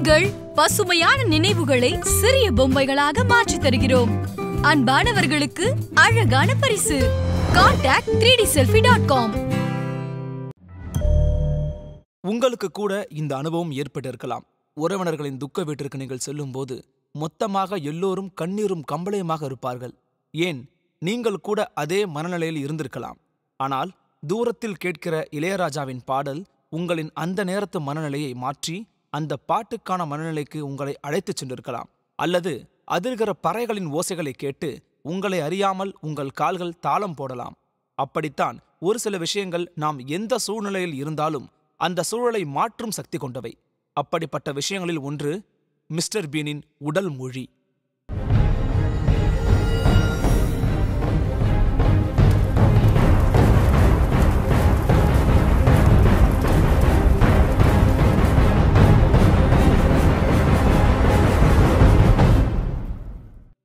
உங்கள் பசுமையான நினைவுகளை சிறிய பொம்மைகளாக மாற்றி தருகிறோம் அன்பானவர்களுக்கு அழகான பரிசு contact three D selfie dot com உங்களுக்கு கூட இந்த அனுபவம் ஏற்பட்டிருக்கலாம் உறவினர்களின் துக்க வீட்டிற்கு நீங்கள் செல்லும் போது மொத்தமாக எல்லோரும் கண்ணீரும் கம்பளையுமாக இருப்பார்கள் ஏன் நீங்கள் கூட அதே மனநிலையில் இருந்திருக்கலாம் ஆனால் தூரத்தில் கேட்கிற இளையராஜாவின் பாடல் உங்களின் அந்த நேரத்து மனநிலையை மாற்றி அந்த பாட்டுக்கான மனநிலைக்கு உங்களை அழைத்துச் சென்றிருக்கலாம் அல்லது அதிர்கிற பறைகளின் ஓசைகளை கேட்டு உங்களை அறியாமல் உங்கள் கால்கள் தாளம் போடலாம் அப்படித்தான் ஒரு சில விஷயங்கள் நாம் எந்த சூழ்நிலையில் இருந்தாலும் அந்த சூழலை மாற்றும் சக்தி கொண்டவை அப்படிப்பட்ட விஷயங்களில் ஒன்று மிஸ்டர் பீனின் உடல் மொழி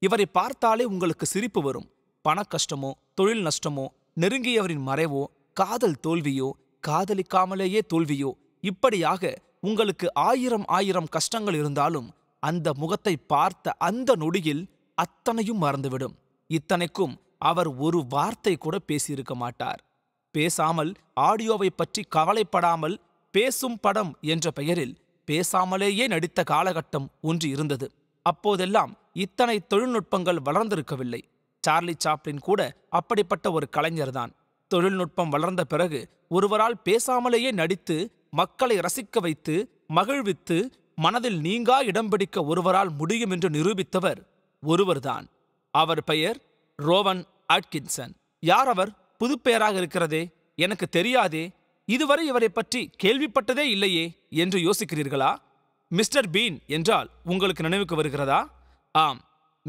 இவரை பார்த்தாலே உங்களுக்கு சிரிப்பு வரும் பண கஷ்டமோ தொழில் நஷ்டமோ நெருங்கியவரின் மறைவோ காதல் தோல்வியோ காதலிக்காமலேயே தோல்வியோ இப்படியாக உங்களுக்கு ஆயிரம் ஆயிரம் கஷ்டங்கள் இருந்தாலும் அந்த முகத்தை பார்த்த அந்த நொடியில் அத்தனையும் மறந்துவிடும் இத்தனைக்கும் அவர் ஒரு வார்த்தை கூட பேசியிருக்க மாட்டார் பேசாமல் ஆடியோவை பற்றி கவலைப்படாமல் பேசும் படம் என்ற பெயரில் பேசாமலேயே நடித்த காலகட்டம் ஒன்று இருந்தது அப்போதெல்லாம் இத்தனை தொழில்நுட்பங்கள் வளர்ந்திருக்கவில்லை சார்லி சாப்ளின் கூட அப்படிப்பட்ட ஒரு கலைஞர்தான் தொழில்நுட்பம் வளர்ந்த பிறகு ஒருவரால் பேசாமலேயே நடித்து மக்களை ரசிக்க வைத்து மகிழ்வித்து மனதில் நீங்கா இடம் பிடிக்க ஒருவரால் முடியும் என்று நிரூபித்தவர் ஒருவர்தான் அவர் பெயர் ரோவன் ஆட்கின்சன் யார் அவர் புது பெயராக இருக்கிறதே எனக்கு தெரியாதே இதுவரை இவரை பற்றி கேள்விப்பட்டதே இல்லையே என்று யோசிக்கிறீர்களா மிஸ்டர் பீன் என்றால் உங்களுக்கு நினைவுக்கு வருகிறதா ஆம்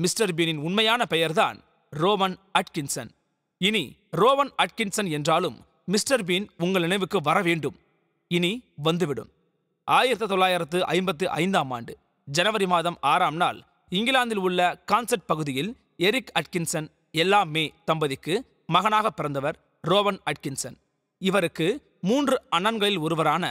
மிஸ்டர் பீனின் உண்மையான பெயர்தான் ரோவன் அட்கின்சன் இனி ரோவன் அட்கின்சன் என்றாலும் மிஸ்டர் பீன் உங்கள் நினைவுக்கு வர வேண்டும் இனி வந்துவிடும் ஆயிரத்தி தொள்ளாயிரத்து ஐம்பத்து ஐந்தாம் ஆண்டு ஜனவரி மாதம் ஆறாம் நாள் இங்கிலாந்தில் உள்ள கான்சர்ட் பகுதியில் எரிக் அட்கின்சன் எல்லா மே தம்பதிக்கு மகனாக பிறந்தவர் ரோவன் அட்கின்சன் இவருக்கு மூன்று அண்ணன்களில் ஒருவரான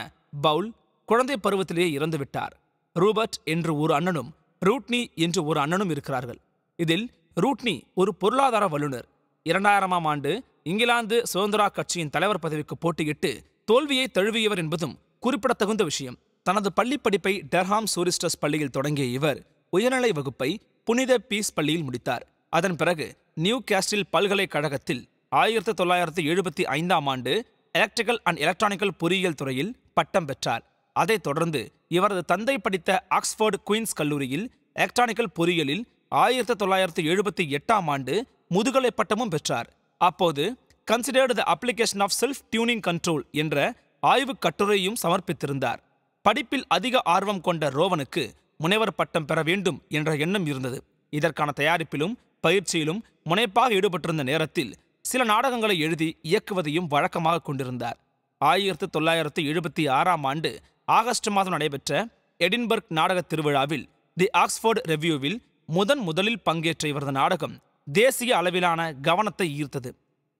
பவுல் குழந்தை பருவத்திலேயே இறந்துவிட்டார் ரூபர்ட் என்று ஒரு அண்ணனும் ரூட்னி என்று ஒரு அண்ணனும் இருக்கிறார்கள் இதில் ரூட்னி ஒரு பொருளாதார வல்லுநர் இரண்டாயிரமாம் ஆண்டு இங்கிலாந்து சுதந்திரா கட்சியின் தலைவர் பதவிக்கு போட்டியிட்டு தோல்வியை தழுவியவர் என்பதும் குறிப்பிடத்தகுந்த விஷயம் தனது பள்ளி படிப்பை டெர்ஹாம் சூரிஸ்டஸ் பள்ளியில் தொடங்கிய இவர் உயர்நிலை வகுப்பை புனித பீஸ் பள்ளியில் முடித்தார் அதன் பிறகு நியூ கேஸ்டில் பல்கலைக்கழகத்தில் ஆயிரத்தி தொள்ளாயிரத்தி எழுபத்தி ஐந்தாம் ஆண்டு எலக்ட்ரிக்கல் அண்ட் எலக்ட்ரானிக்கல் பொறியியல் துறையில் பட்டம் பெற்றார் அதைத் தொடர்ந்து இவரது தந்தை படித்த ஆக்ஸ்போர்டு குயின்ஸ் கல்லூரியில் எலக்ட்ரானிக்கல் பொறியியலில் ஆயிரத்தி தொள்ளாயிரத்தி எழுபத்தி எட்டாம் ஆண்டு முதுகலை பட்டமும் பெற்றார் அப்போது considered the application of self tuning control என்ற ஆய்வுக் கட்டுரையும் சமர்ப்பித்திருந்தார் படிப்பில் அதிக ஆர்வம் கொண்ட ரோவனுக்கு முனைவர் பட்டம் பெற வேண்டும் என்ற எண்ணம் இருந்தது இதற்கான தயாரிப்பிலும் பயிற்சியிலும் முனைப்பாக ஈடுபட்டிருந்த நேரத்தில் சில நாடகங்களை எழுதி இயக்குவதையும் வழக்கமாக கொண்டிருந்தார் ஆயிரத்தி தொள்ளாயிரத்தி எழுபத்தி ஆறாம் ஆண்டு ஆகஸ்ட் மாதம் நடைபெற்ற எடின்பர்க் நாடக திருவிழாவில் தி ஆக்ஸ்போர்ட் ரெவ்யூவில் முதன் முதலில் பங்கேற்ற இவரது நாடகம் தேசிய அளவிலான கவனத்தை ஈர்த்தது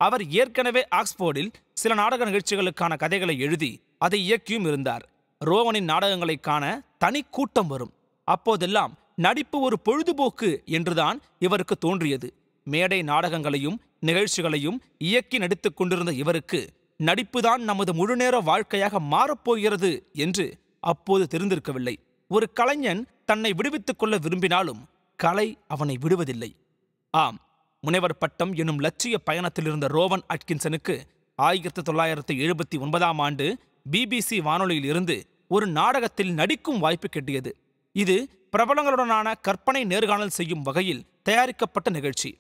அவர் ஏற்கனவே ஆக்ஸ்போர்டில் சில நாடக நிகழ்ச்சிகளுக்கான கதைகளை எழுதி அதை இயக்கியும் இருந்தார் ரோவனின் நாடகங்களை காண தனி கூட்டம் வரும் அப்போதெல்லாம் நடிப்பு ஒரு பொழுதுபோக்கு என்றுதான் இவருக்கு தோன்றியது மேடை நாடகங்களையும் நிகழ்ச்சிகளையும் இயக்கி நடித்துக் கொண்டிருந்த இவருக்கு நடிப்புதான் நமது முழுநேர வாழ்க்கையாக மாறப்போகிறது என்று அப்போது தெரிந்திருக்கவில்லை ஒரு கலைஞன் தன்னை விடுவித்துக் கொள்ள விரும்பினாலும் கலை அவனை விடுவதில்லை ஆம் முனைவர் பட்டம் எனும் லட்சிய பயணத்தில் இருந்த ரோவன் அட்கின்சனுக்கு ஆயிரத்தி தொள்ளாயிரத்தி எழுபத்தி ஒன்பதாம் ஆண்டு பிபிசி வானொலியில் இருந்து ஒரு நாடகத்தில் நடிக்கும் வாய்ப்பு கிட்டியது இது பிரபலங்களுடனான கற்பனை நேர்காணல் செய்யும் வகையில் தயாரிக்கப்பட்ட நிகழ்ச்சி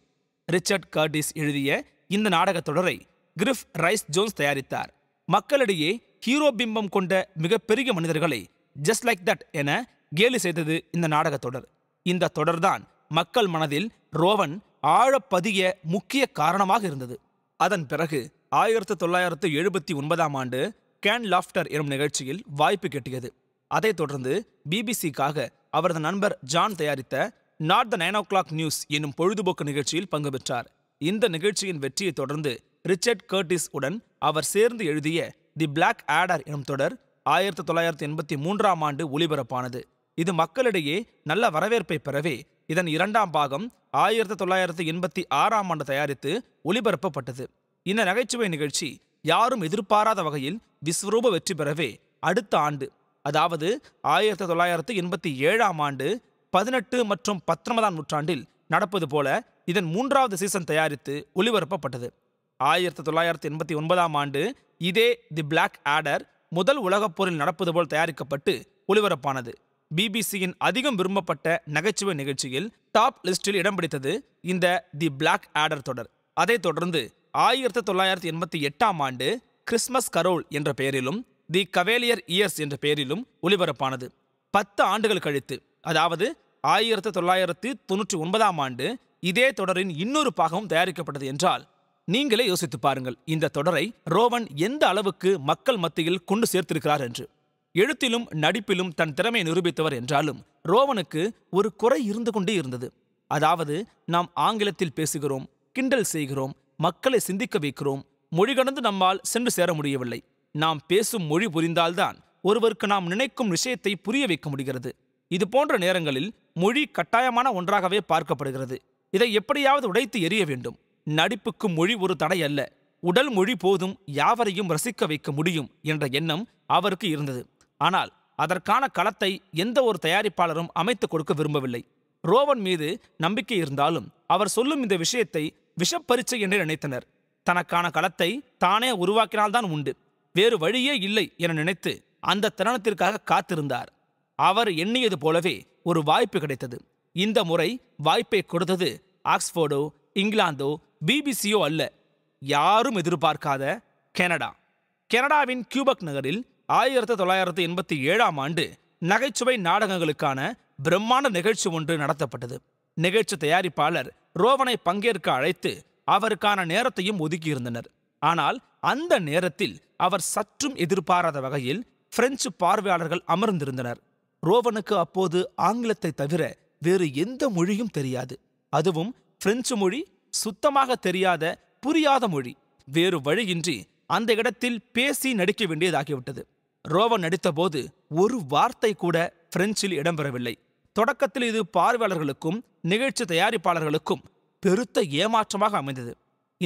ரிச்சர்ட் கர்டிஸ் எழுதிய இந்த நாடகத் தொடரை கிரிஃப் ரைஸ் ஜோன்ஸ் தயாரித்தார் மக்களிடையே ஹீரோ பிம்பம் கொண்ட மிகப்பெரிய மனிதர்களை ஜஸ்ட் லைக் தட் என கேலி செய்தது இந்த நாடக தொடர் இந்த தொடர்தான் மக்கள் மனதில் ரோவன் ஆழப்பதிய முக்கிய காரணமாக இருந்தது அதன் பிறகு ஆயிரத்து தொள்ளாயிரத்து எழுபத்தி ஒன்பதாம் ஆண்டு கேன் லாஃப்டர் எனும் நிகழ்ச்சியில் வாய்ப்பு கெட்டியது அதைத் தொடர்ந்து பிபிசிக்காக அவரது நண்பர் ஜான் தயாரித்த not the nine o'clock news என்னும் பொழுதுபோக்கு நிகழ்ச்சியில் பங்கு பெற்றார் இந்த நிகழ்ச்சியின் வெற்றியைத் தொடர்ந்து ரிச்சர்ட் கர்டிஸ் உடன் அவர் சேர்ந்து எழுதிய தி பிளாக் ஆடர் எனும் தொடர் ஆயிரத்தி தொள்ளாயிரத்தி எண்பத்தி மூன்றாம் ஆண்டு ஒளிபரப்பானது இது மக்களிடையே நல்ல வரவேற்பை பெறவே இதன் இரண்டாம் பாகம் ஆயிரத்தி தொள்ளாயிரத்தி எண்பத்தி ஆறாம் ஆண்டு தயாரித்து ஒளிபரப்பப்பட்டது இந்த நகைச்சுவை நிகழ்ச்சி யாரும் எதிர்பாராத வகையில் விஸ்வரூப வெற்றி பெறவே அடுத்த ஆண்டு அதாவது ஆயிரத்தி தொள்ளாயிரத்து எண்பத்தி ஏழாம் ஆண்டு பதினெட்டு மற்றும் பத்தொன்பதாம் நூற்றாண்டில் நடப்பது போல இதன் மூன்றாவது சீசன் தயாரித்து ஒளிபரப்பப்பட்டது ஆயிரத்தி தொள்ளாயிரத்தி எண்பத்தி ஒன்பதாம் ஆண்டு இதே தி பிளாக் ஆடர் முதல் உலகப் போரில் நடப்பது போல் தயாரிக்கப்பட்டு ஒளிபரப்பானது பிபிசியின் அதிகம் விரும்பப்பட்ட நகைச்சுவை நிகழ்ச்சியில் டாப் லிஸ்டில் இடம் பிடித்தது இந்த தி பிளாக் ஆடர் தொடர் அதைத் தொடர்ந்து ஆயிரத்தி தொள்ளாயிரத்தி எண்பத்தி எட்டாம் ஆண்டு கிறிஸ்மஸ் கரோல் என்ற பெயரிலும் தி கவேலியர் இயர்ஸ் என்ற பெயரிலும் ஒளிபரப்பானது பத்து ஆண்டுகள் கழித்து அதாவது ஆயிரத்தி தொள்ளாயிரத்தி தொன்னூற்றி ஒன்பதாம் ஆண்டு இதே தொடரின் இன்னொரு பாகமும் தயாரிக்கப்பட்டது என்றால் நீங்களே யோசித்து பாருங்கள் இந்த தொடரை ரோவன் எந்த அளவுக்கு மக்கள் மத்தியில் கொண்டு சேர்த்திருக்கிறார் என்று எழுத்திலும் நடிப்பிலும் தன் திறமையை நிரூபித்தவர் என்றாலும் ரோவனுக்கு ஒரு குறை இருந்து கொண்டே இருந்தது அதாவது நாம் ஆங்கிலத்தில் பேசுகிறோம் கிண்டல் செய்கிறோம் மக்களை சிந்திக்க வைக்கிறோம் மொழி கடந்து நம்மால் சென்று சேர முடியவில்லை நாம் பேசும் மொழி புரிந்தால்தான் ஒருவருக்கு நாம் நினைக்கும் விஷயத்தை புரிய வைக்க முடிகிறது இது போன்ற நேரங்களில் மொழி கட்டாயமான ஒன்றாகவே பார்க்கப்படுகிறது இதை எப்படியாவது உடைத்து எரிய வேண்டும் நடிப்புக்கு மொழி ஒரு தடை அல்ல உடல் மொழி போதும் யாவரையும் ரசிக்க வைக்க முடியும் என்ற எண்ணம் அவருக்கு இருந்தது ஆனால் அதற்கான களத்தை எந்த ஒரு தயாரிப்பாளரும் அமைத்துக் கொடுக்க விரும்பவில்லை ரோவன் மீது நம்பிக்கை இருந்தாலும் அவர் சொல்லும் இந்த விஷயத்தை விஷப்பரிச்சை என்று நினைத்தனர் தனக்கான களத்தை தானே உருவாக்கினால்தான் உண்டு வேறு வழியே இல்லை என நினைத்து அந்த தருணத்திற்காக காத்திருந்தார் அவர் எண்ணியது போலவே ஒரு வாய்ப்பு கிடைத்தது இந்த முறை வாய்ப்பை கொடுத்தது ஆக்ஸ்போர்டோ இங்கிலாந்தோ பிபிசியோ அல்ல யாரும் எதிர்பார்க்காத கனடா கனடாவின் கியூபக் நகரில் ஆயிரத்தி தொள்ளாயிரத்தி எண்பத்தி ஏழாம் ஆண்டு நகைச்சுவை நாடகங்களுக்கான பிரம்மாண்ட நிகழ்ச்சி ஒன்று நடத்தப்பட்டது நிகழ்ச்சி தயாரிப்பாளர் ரோவனை பங்கேற்க அழைத்து அவருக்கான நேரத்தையும் ஒதுக்கியிருந்தனர் ஆனால் அந்த நேரத்தில் அவர் சற்றும் எதிர்பாராத வகையில் பிரெஞ்சு பார்வையாளர்கள் அமர்ந்திருந்தனர் ரோவனுக்கு அப்போது ஆங்கிலத்தை தவிர வேறு எந்த மொழியும் தெரியாது அதுவும் பிரெஞ்சு மொழி சுத்தமாக தெரியாத புரியாத மொழி வேறு வழியின்றி அந்த இடத்தில் பேசி நடிக்க வேண்டியதாகிவிட்டது ரோவன் நடித்தபோது ஒரு வார்த்தை கூட பிரெஞ்சில் இடம்பெறவில்லை தொடக்கத்தில் இது பார்வையாளர்களுக்கும் நிகழ்ச்சி தயாரிப்பாளர்களுக்கும் பெருத்த ஏமாற்றமாக அமைந்தது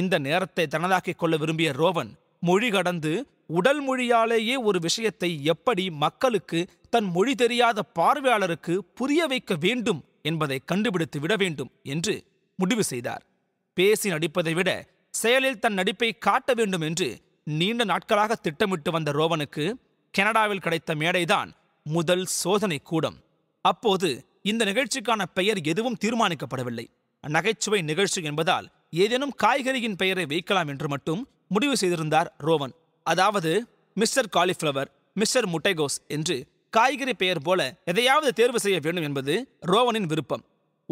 இந்த நேரத்தை தனதாக்கிக் கொள்ள விரும்பிய ரோவன் மொழி கடந்து உடல் மொழியாலேயே ஒரு விஷயத்தை எப்படி மக்களுக்கு தன் மொழி தெரியாத பார்வையாளருக்கு புரிய வைக்க வேண்டும் என்பதை கண்டுபிடித்து விட வேண்டும் என்று முடிவு செய்தார் பேசி நடிப்பதை விட செயலில் தன் நடிப்பை காட்ட வேண்டும் என்று நீண்ட நாட்களாக திட்டமிட்டு வந்த ரோவனுக்கு கனடாவில் கிடைத்த மேடைதான் முதல் சோதனை கூடம் அப்போது இந்த நிகழ்ச்சிக்கான பெயர் எதுவும் தீர்மானிக்கப்படவில்லை நகைச்சுவை நிகழ்ச்சி என்பதால் ஏதேனும் காய்கறியின் பெயரை வைக்கலாம் என்று மட்டும் முடிவு செய்திருந்தார் ரோவன் அதாவது மிஸ்டர் காலிஃப்ளவர் மிஸ்டர் முட்டைகோஸ் என்று காய்கறி பெயர் போல எதையாவது தேர்வு செய்ய வேண்டும் என்பது ரோவனின் விருப்பம்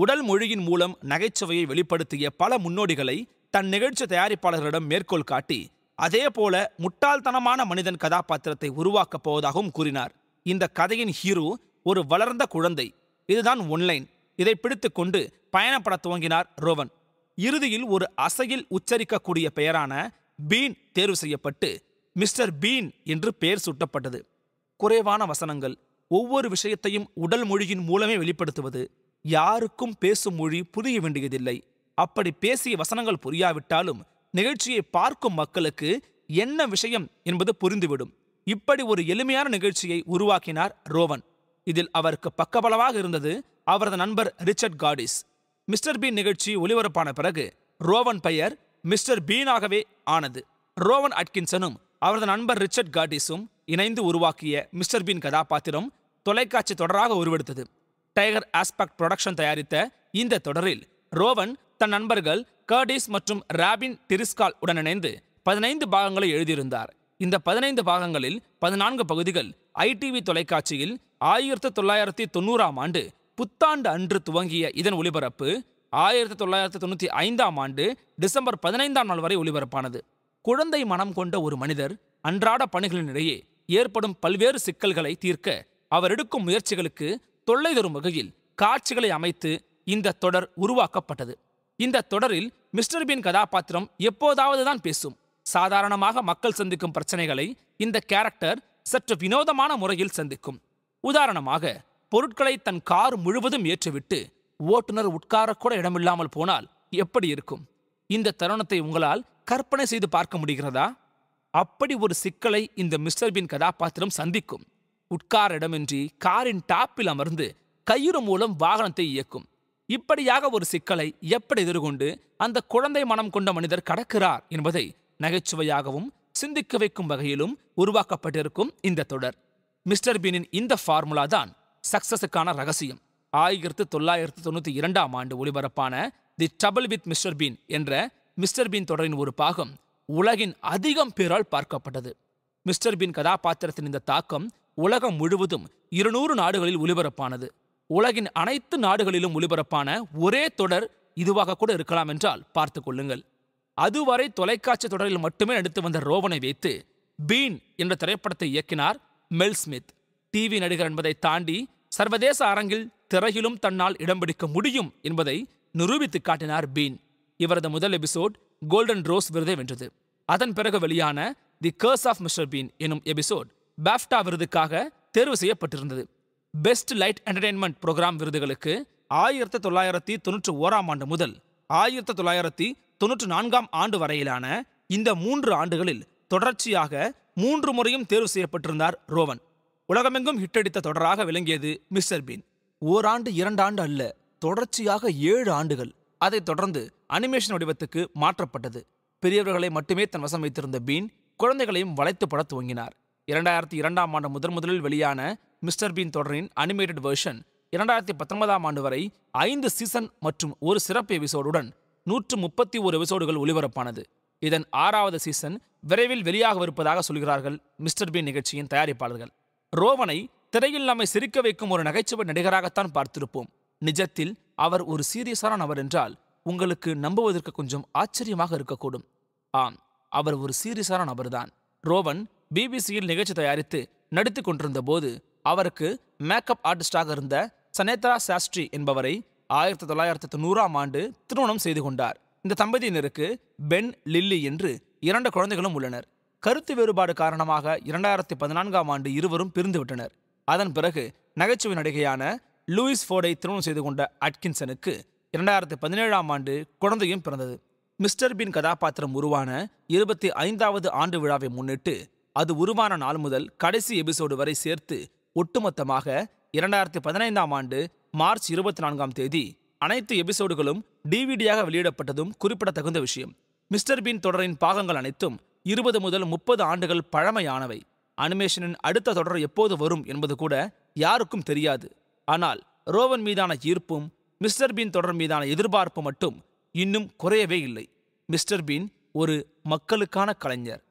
உடல் மொழியின் மூலம் நகைச்சுவையை வெளிப்படுத்திய பல முன்னோடிகளை தன் நிகழ்ச்சி தயாரிப்பாளர்களிடம் மேற்கோள் காட்டி அதே போல முட்டாள்தனமான மனிதன் கதாபாத்திரத்தை உருவாக்கப் போவதாகவும் கூறினார் இந்த கதையின் ஹீரோ ஒரு வளர்ந்த குழந்தை இதுதான் ஒன்லைன் இதை பிடித்துக்கொண்டு பயணப்பட துவங்கினார் ரோவன் இறுதியில் ஒரு அசையில் உச்சரிக்கக்கூடிய பெயரான பீன் தேர்வு செய்யப்பட்டு மிஸ்டர் பீன் என்று பெயர் சூட்டப்பட்டது குறைவான வசனங்கள் ஒவ்வொரு விஷயத்தையும் உடல் மொழியின் மூலமே வெளிப்படுத்துவது யாருக்கும் பேசும் மொழி புரிய வேண்டியதில்லை அப்படி பேசிய வசனங்கள் புரியாவிட்டாலும் நிகழ்ச்சியை பார்க்கும் மக்களுக்கு என்ன விஷயம் என்பது புரிந்துவிடும் இப்படி ஒரு எளிமையான நிகழ்ச்சியை உருவாக்கினார் ரோவன் இதில் அவருக்கு பக்கபலமாக இருந்தது அவரது நண்பர் ரிச்சர்ட் காடிஸ் மிஸ்டர் பீன் நிகழ்ச்சி ஒளிபரப்பான பிறகு ரோவன் பெயர் மிஸ்டர் பீனாகவே ஆனது ரோவன் அட்கின்சனும் அவரது நண்பர் ரிச்சர்ட் காடிஸும் இணைந்து உருவாக்கிய மிஸ்டர் பீன் கதாபாத்திரம் தொலைக்காட்சி தொடராக உருவெடுத்தது டைகர் ஆஸ்பெக்ட் புரொடக்ஷன் தயாரித்த இந்த தொடரில் ரோவன் தன் நண்பர்கள் கர்டிஸ் மற்றும் ராபின் டிரிஸ்கால் உடன் இணைந்து பதினைந்து பாகங்களை எழுதியிருந்தார் இந்த பதினைந்து பாகங்களில் பதினான்கு பகுதிகள் ஐடிவி தொலைக்காட்சியில் ஆயிரத்தி தொள்ளாயிரத்தி தொண்ணூறாம் ஆண்டு புத்தாண்டு அன்று துவங்கிய இதன் ஒளிபரப்பு ஆயிரத்தி தொள்ளாயிரத்தி தொண்ணூற்றி ஐந்தாம் ஆண்டு டிசம்பர் பதினைந்தாம் நாள் வரை ஒளிபரப்பானது குழந்தை மனம் கொண்ட ஒரு மனிதர் அன்றாட பணிகளினிடையே ஏற்படும் பல்வேறு சிக்கல்களை தீர்க்க அவர் எடுக்கும் முயற்சிகளுக்கு தொல்லை தரும் வகையில் காட்சிகளை அமைத்து இந்த தொடர் உருவாக்கப்பட்டது இந்த தொடரில் மிஸ்டர் பீன் கதாபாத்திரம் எப்போதாவது தான் பேசும் சாதாரணமாக மக்கள் சந்திக்கும் பிரச்சனைகளை இந்த கேரக்டர் சற்று வினோதமான முறையில் சந்திக்கும் உதாரணமாக பொருட்களை தன் கார் முழுவதும் ஏற்றிவிட்டு ஓட்டுநர் உட்காரக்கூட இடமில்லாமல் போனால் எப்படி இருக்கும் இந்த தருணத்தை உங்களால் கற்பனை செய்து பார்க்க முடிகிறதா அப்படி ஒரு சிக்கலை இந்த மிஸ்டர் பின் கதாபாத்திரம் சந்திக்கும் உட்கார இடமின்றி காரின் டாப்பில் அமர்ந்து கயிறு மூலம் வாகனத்தை இயக்கும் இப்படியாக ஒரு சிக்கலை எப்படி எதிர்கொண்டு அந்த குழந்தை மனம் கொண்ட மனிதர் கடக்கிறார் என்பதை நகைச்சுவையாகவும் சிந்திக்க வைக்கும் வகையிலும் உருவாக்கப்பட்டிருக்கும் இந்த தொடர் மிஸ்டர் பீனின் இந்த ஃபார்முலா தான் சக்சஸுக்கான ரகசியம் ஆயிரத்து தொள்ளாயிரத்து தொண்ணூற்றி இரண்டாம் ஆண்டு ஒளிபரப்பான the trouble with Mr Bean என்ற மிஸ்டர் பீன் தொடரின் ஒரு பாகம் உலகின் அதிகம் பேரால் பார்க்கப்பட்டது மிஸ்டர் பீன் கதாபாத்திரத்தின் இந்த தாக்கம் உலகம் முழுவதும் இருநூறு நாடுகளில் ஒலிபரப்பானது உலகின் அனைத்து நாடுகளிலும் ஒலிபரப்பான ஒரே தொடர் இதுவாக கூட இருக்கலாம் என்றால் பார்த்து கொள்ளுங்கள் அதுவரை தொலைக்காட்சி தொடரில் மட்டுமே நடித்து வந்த ரோவனை வைத்து பீன் என்ற திரைப்படத்தை இயக்கினார் மெல் ஸ்மித் டிவி நடிகர் என்பதை தாண்டி சர்வதேச அரங்கில் திரையிலும் தன்னால் இடம் பிடிக்க முடியும் என்பதை நிரூபித்து காட்டினார் பீன் இவரது முதல் எபிசோட் கோல்டன் ரோஸ் விருதை வென்றது அதன் பிறகு வெளியான the curse of Mr Bean எனும் எபிசோட் பேஃப்டா விருதுக்காக தேர்வு செய்யப்பட்டிருந்தது பெஸ்ட் லைட் என்டர்டெயின்மெண்ட் ப்ரோக்ராம் விருதுகளுக்கு ஆயிரத்தி தொள்ளாயிரத்தி தொன்னூற்றி ஓராம் ஆண்டு முதல் ஆயிரத்தி தொள்ளாயிரத்தி தொன்னூற்றி நான்காம் ஆண்டு வரையிலான இந்த மூன்று ஆண்டுகளில் தொடர்ச்சியாக மூன்று முறையும் தேர்வு செய்யப்பட்டிருந்தார் ரோவன் உலகமெங்கும் ஹிட்டடித்த தொடராக விளங்கியது மிஸ்டர் பீன் ஓராண்டு இரண்டாண்டு அல்ல தொடர்ச்சியாக ஏழு ஆண்டுகள் அதைத் தொடர்ந்து அனிமேஷன் வடிவத்துக்கு மாற்றப்பட்டது பெரியவர்களை மட்டுமே தன் வசம் வைத்திருந்த பீன் குழந்தைகளையும் வளைத்து பட துவங்கினார் இரண்டாயிரத்தி இரண்டாம் ஆண்டு முதன் முதலில் வெளியான மிஸ்டர் பீன் தொடரின் அனிமேட்டட் வெர்ஷன் இரண்டாயிரத்தி பத்தொன்பதாம் ஆண்டு வரை ஐந்து சீசன் மற்றும் ஒரு சிறப்பு எபிசோடுடன் நூற்று முப்பத்தி ஒரு எபிசோடுகள் ஒளிபரப்பானது இதன் ஆறாவது சீசன் விரைவில் வெளியாகவிருப்பதாக சொல்கிறார்கள் மிஸ்டர் பீன் நிகழ்ச்சியின் தயாரிப்பாளர்கள் ரோவனை திரையில் நம்மை சிரிக்க வைக்கும் ஒரு நகைச்சுவை நடிகராகத்தான் பார்த்திருப்போம் நிஜத்தில் அவர் ஒரு சீரியஸான நபர் என்றால் உங்களுக்கு நம்புவதற்கு கொஞ்சம் ஆச்சரியமாக இருக்கக்கூடும் ஆம் அவர் ஒரு சீரியஸான நபர்தான் ரோவன் பிபிசியில் நிகழ்ச்சி தயாரித்து நடித்து கொண்டிருந்த போது அவருக்கு மேக்கப் ஆர்டிஸ்டாக இருந்த சனேத்ரா சாஸ்ட்ரி என்பவரை ஆயிரத்தி தொள்ளாயிரத்தி தொண்ணூறாம் ஆண்டு திருமணம் செய்து கொண்டார் இந்த தம்பதியினருக்கு பென் லில்லி என்று இரண்டு குழந்தைகளும் உள்ளனர் கருத்து வேறுபாடு காரணமாக இரண்டாயிரத்தி பதினான்காம் ஆண்டு இருவரும் பிரிந்துவிட்டனர் அதன் பிறகு நகைச்சுவை நடிகையான லூயிஸ் ஃபோர்டை திருமணம் செய்து கொண்ட அட்கின்சனுக்கு இரண்டாயிரத்தி பதினேழாம் ஆண்டு குழந்தையும் பிறந்தது மிஸ்டர் பின் கதாபாத்திரம் உருவான இருபத்தி ஐந்தாவது ஆண்டு விழாவை முன்னிட்டு அது உருவான நாள் முதல் கடைசி எபிசோடு வரை சேர்த்து ஒட்டுமொத்தமாக இரண்டாயிரத்தி பதினைந்தாம் ஆண்டு மார்ச் இருபத்தி நான்காம் தேதி அனைத்து எபிசோடுகளும் டிவிடியாக வெளியிடப்பட்டதும் குறிப்பிடத்தகுந்த விஷயம் மிஸ்டர் பீன் தொடரின் பாகங்கள் அனைத்தும் இருபது முதல் முப்பது ஆண்டுகள் பழமையானவை அனிமேஷனின் அடுத்த தொடர் எப்போது வரும் என்பது கூட யாருக்கும் தெரியாது ஆனால் ரோவன் மீதான ஈர்ப்பும் மிஸ்டர் பீன் தொடர் மீதான எதிர்பார்ப்பு மட்டும் இன்னும் குறையவே இல்லை மிஸ்டர் பீன் ஒரு மக்களுக்கான கலைஞர்